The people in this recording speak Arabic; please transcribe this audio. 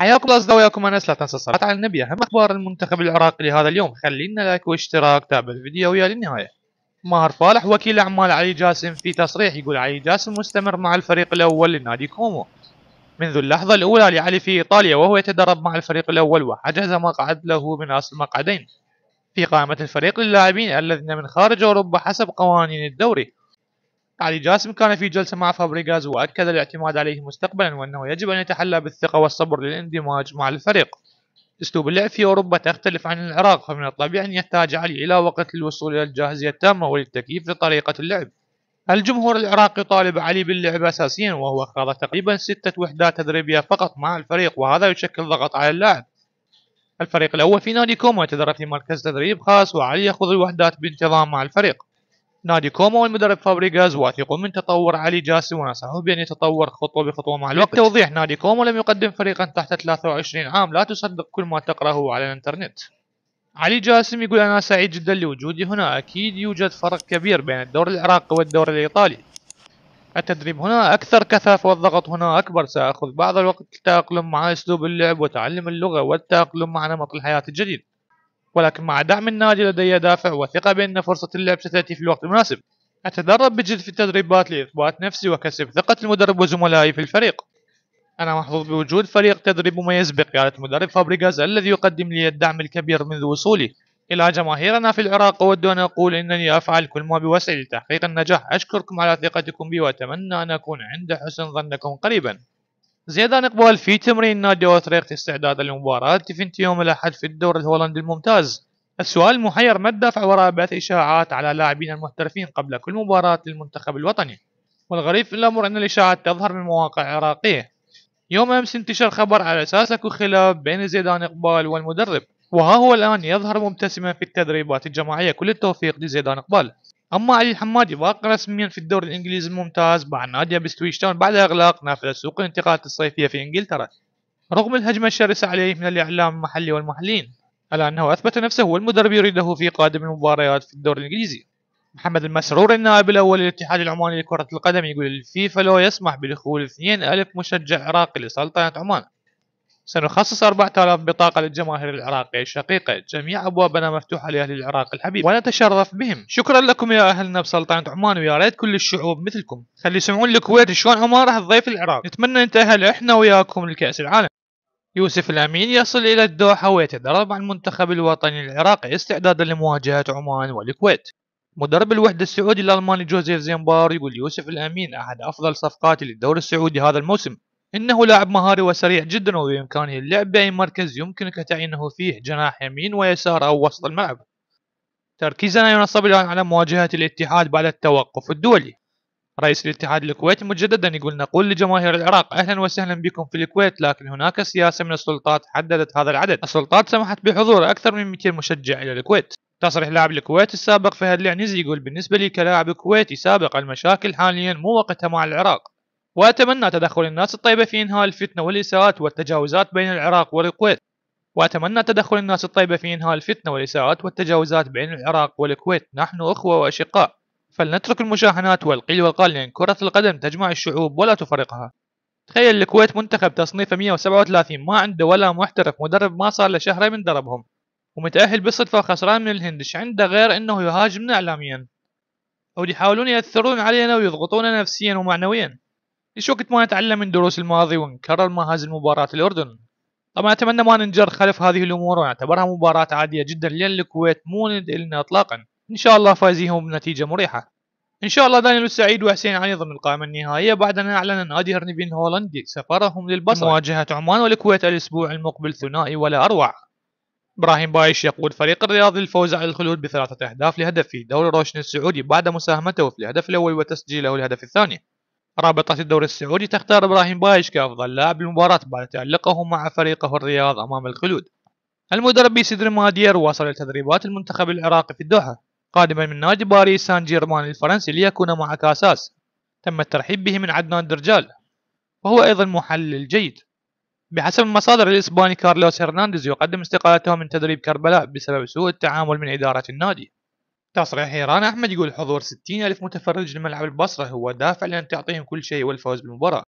حياكم الله وياكم انس لا تنسى الصلاة على النبي اهم اخبار المنتخب العراقي لهذا اليوم خلينا لايك واشتراك تابع الفيديو ويا للنهاية ماهر فالح وكيل اعمال علي جاسم في تصريح يقول علي جاسم مستمر مع الفريق الاول لنادي كومو منذ اللحظة الاولى لعلي في ايطاليا وهو يتدرب مع الفريق الاول وحجز مقعد له من اصل مقعدين في قائمة الفريق للاعبين الذين من خارج اوروبا حسب قوانين الدوري علي جاسم كان في جلسة مع فابريغاز وأكد الاعتماد عليه مستقبلا وأنه يجب أن يتحلى بالثقة والصبر للاندماج مع الفريق أسلوب اللعب في أوروبا تختلف عن العراق فمن الطبيعي أن يحتاج علي إلى وقت للوصول إلى الجاهزية التامة وللتكييف لطريقة اللعب الجمهور العراقي طالب علي باللعب أساسيا وهو خاض تقريبا ستة وحدات تدريبية فقط مع الفريق وهذا يشكل ضغط على اللاعب الفريق الأول في نادي كوما يتدرب في مركز تدريب خاص وعلي يخوض الوحدات بانتظام مع الفريق نادي كومو والمدرب فابريغاز واثقون من تطور علي جاسم ونصحوه بأن يتطور خطوة بخطوة مع الوقت توضيح نادي كومو لم يقدم فريقا تحت 23 عام لا تصدق كل ما تقرأه على الانترنت علي جاسم يقول أنا سعيد جدا لوجودي هنا أكيد يوجد فرق كبير بين الدور العراقي والدور الإيطالي التدريب هنا أكثر كثافة والضغط هنا أكبر سأخذ بعض الوقت للتأقلم مع أسلوب اللعب وتعلم اللغة والتأقلم مع نمط الحياة الجديد ولكن مع دعم النادي لدي دافع وثقة بأن فرصة اللعب ستأتي في الوقت المناسب أتدرب بجد في التدريبات لإثبات نفسي وكسب ثقة المدرب وزملائي في الفريق أنا محظوظ بوجود فريق تدريب مميز بقيادة المدرب فابريغاز الذي يقدم لي الدعم الكبير منذ وصولي إلى جماهيرنا في العراق أود أن أقول أنني أفعل كل ما بوسعي لتحقيق النجاح أشكركم على ثقتكم بي وأتمنى أن أكون عند حسن ظنكم قريبا زيدان إقبال في تمرين نادي وطريقة استعداد لمباراه في يوم الأحد في الدور الهولندي الممتاز السؤال المحير ما الدافع وراء بعث إشاعات على لاعبين المحترفين قبل كل مباراة للمنتخب الوطني والغريب في الأمر أن الإشاعات تظهر من مواقع عراقية يوم أمس انتشر خبر على أساس أكو خلاف بين زيدان إقبال والمدرب وها هو الآن يظهر مبتسما في التدريبات الجماعية كل التوفيق لزيدان إقبال أما علي الحمادي باق رسميا في الدوري الإنجليزي الممتاز مع نادي بستويش تاون بعد إغلاق نافذة سوق الانتقالات الصيفية في إنجلترا رغم الهجمة الشرسة عليه من الإعلام المحلي والمحللين إلا أنه أثبت نفسه هو المدرب يريده في قادم المباريات في الدوري الإنجليزي محمد المسرور النائب الأول للاتحاد العماني لكرة القدم يقول الفيفا لو يسمح بدخول 2000 ألف مشجع عراقي لسلطنة عمان سنخصص 4000 بطاقة للجماهير العراقية الشقيقة جميع أبوابنا مفتوحة لأهل العراق الحبيب ونتشرف بهم شكرا لكم يا أهلنا بسلطنة عمان ويا ريت كل الشعوب مثلكم خلي يسمعون الكويت شلون عمان راح تضيف العراق نتمنى نتأهل إحنا وياكم لكأس العالم يوسف الأمين يصل إلى الدوحة ويتدرب مع المنتخب الوطني العراقي استعدادا لمواجهة عمان والكويت مدرب الوحدة السعودي الألماني جوزيف زيمبار يقول يوسف الأمين أحد أفضل صفقاتي للدوري السعودي هذا الموسم إنه لاعب مهاري وسريع جدا وبإمكانه اللعب بأي مركز يمكنك تعيينه فيه جناح يمين ويسار أو وسط الملعب تركيزنا ينصب الآن على مواجهة الاتحاد بعد التوقف الدولي رئيس الاتحاد الكويتي مجددا يقول نقول لجماهير العراق اهلا وسهلا بكم في الكويت لكن هناك سياسه من السلطات حددت هذا العدد، السلطات سمحت بحضور اكثر من 200 مشجع الى الكويت. تصريح لاعب الكويت السابق فهد العنزي يقول بالنسبه لي كلاعب كويتي سابق المشاكل حاليا مو وقتها مع العراق، وأتمنى تدخل الناس الطيبة في إنهاء الفتنة والإساءات والتجاوزات بين العراق والكويت وأتمنى تدخل الناس الطيبة في إنهاء الفتنة والإساءات والتجاوزات بين العراق والكويت نحن أخوة وأشقاء فلنترك المشاحنات والقيل والقال لأن كرة القدم تجمع الشعوب ولا تفرقها تخيل الكويت منتخب تصنيفه 137 ما عنده ولا محترف مدرب ما صار له شهرين من دربهم ومتأهل بالصدفة خسران من الهند ايش عنده غير انه يهاجمنا اعلاميا او يحاولون يأثرون علينا ويضغطونا نفسيا ومعنويا ليش وقت ما نتعلم من دروس الماضي ونكرر ما هذه مباراة الأردن طبعا أتمنى ما ننجر خلف هذه الأمور ونعتبرها مباراة عادية جدا لأن الكويت مو ند إلنا إطلاقا إن شاء الله فايزيهم بنتيجة مريحة إن شاء الله دانيال السعيد وحسين علي ضمن القائمة النهائية بعد أن أعلن نادي هرنفين هولندي سفرهم للبصرة مواجهة عمان والكويت الأسبوع المقبل ثنائي ولا أروع ابراهيم بايش يقود فريق الرياض للفوز على الخلود بثلاثة أهداف لهدف في دوري روشن السعودي بعد مساهمته في الهدف الأول وتسجيله الهدف الثاني رابطة الدوري السعودي تختار إبراهيم بايش كأفضل لاعب المباراة بعد تألقه مع فريقه الرياض أمام الخلود المدرب بيسيدر مادير واصل لتدريبات المنتخب العراقي في الدوحة قادما من نادي باريس سان جيرمان الفرنسي ليكون مع كاساس تم الترحيب به من عدنان درجال وهو أيضا محلل جيد بحسب المصادر الإسباني كارلوس هرنانديز يقدم استقالته من تدريب كربلاء بسبب سوء التعامل من إدارة النادي تصريح ايران أحمد يقول حضور 60 ألف متفرج لملعب البصرة هو دافع لأن تعطيهم كل شيء والفوز بالمباراة